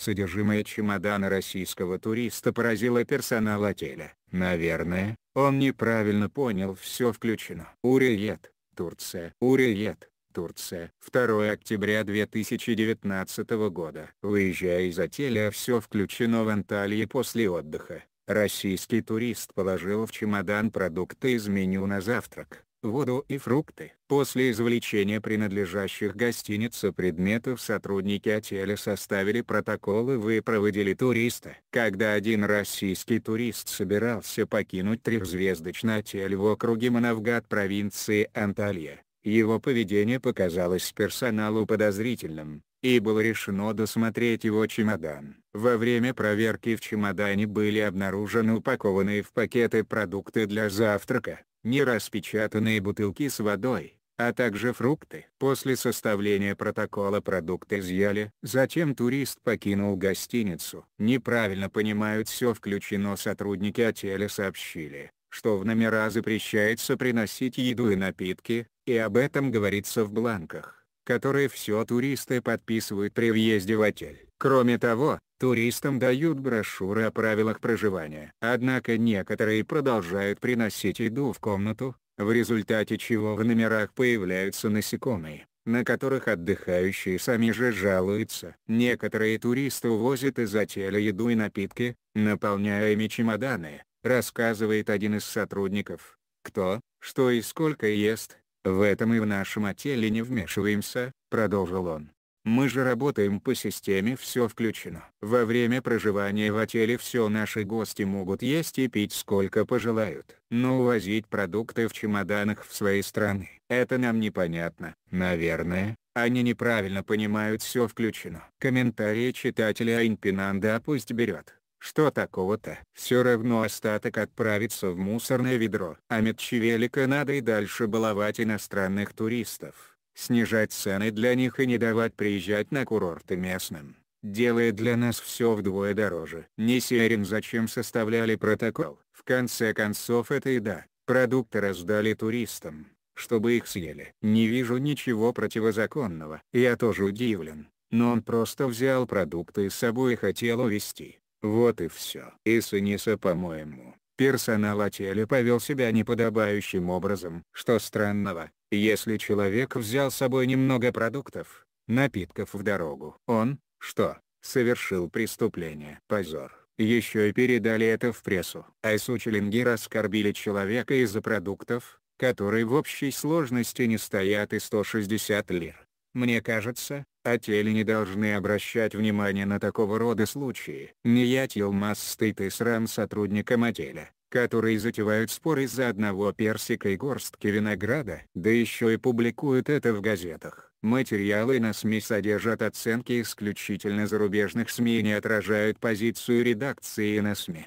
Содержимое чемодана российского туриста поразило персонал отеля. Наверное, он неправильно понял все включено. Уриет, Турция. Уриет, Турция. 2 октября 2019 года. Выезжая из отеля все включено в Анталии после отдыха. Российский турист положил в чемодан продукты из меню на завтрак воду и фрукты. После извлечения принадлежащих гостинице предметов сотрудники отеля составили протоколы и проводили туриста. Когда один российский турист собирался покинуть трехзвездочный отель в округе Манавгат провинции Анталья, его поведение показалось персоналу подозрительным, и было решено досмотреть его чемодан. Во время проверки в чемодане были обнаружены упакованные в пакеты продукты для завтрака, нераспечатанные бутылки с водой, а также фрукты. После составления протокола продукты изъяли. Затем турист покинул гостиницу. Неправильно понимают все включено сотрудники отеля сообщили, что в номера запрещается приносить еду и напитки, и об этом говорится в бланках, которые все туристы подписывают при въезде в отель. Кроме того, Туристам дают брошюры о правилах проживания. Однако некоторые продолжают приносить еду в комнату, в результате чего в номерах появляются насекомые, на которых отдыхающие сами же жалуются. Некоторые туристы увозят из отеля еду и напитки, наполняя ими чемоданы, рассказывает один из сотрудников. Кто, что и сколько ест, в этом и в нашем отеле не вмешиваемся, продолжил он. Мы же работаем по системе «все включено». Во время проживания в отеле все наши гости могут есть и пить сколько пожелают. Но увозить продукты в чемоданах в свои страны – это нам непонятно. Наверное, они неправильно понимают «все включено». Комментарии читателя Айнпинанда пусть берет. Что такого-то? Все равно остаток отправится в мусорное ведро. А Митчевелика надо и дальше баловать иностранных туристов снижать цены для них и не давать приезжать на курорты местным, делая для нас все вдвое дороже. Не серен зачем составляли протокол. В конце концов это еда, продукты раздали туристам, чтобы их съели. Не вижу ничего противозаконного. Я тоже удивлен, но он просто взял продукты с собой и хотел увезти. Вот и все. Исаниса по-моему, персонал отеля повел себя неподобающим образом. Что странного, если человек взял с собой немного продуктов, напитков в дорогу. Он, что, совершил преступление. Позор. Еще и передали это в прессу. А сучелинги раскорбили человека из-за продуктов, которые в общей сложности не стоят и 160 лир. Мне кажется, а теле не должны обращать внимание на такого рода случаи. Не я Йилмаз стыд и срам сотрудникам отеля, которые затевают споры из-за одного персика и горстки винограда, да еще и публикуют это в газетах. Материалы на СМИ содержат оценки исключительно зарубежных СМИ и не отражают позицию редакции на СМИ.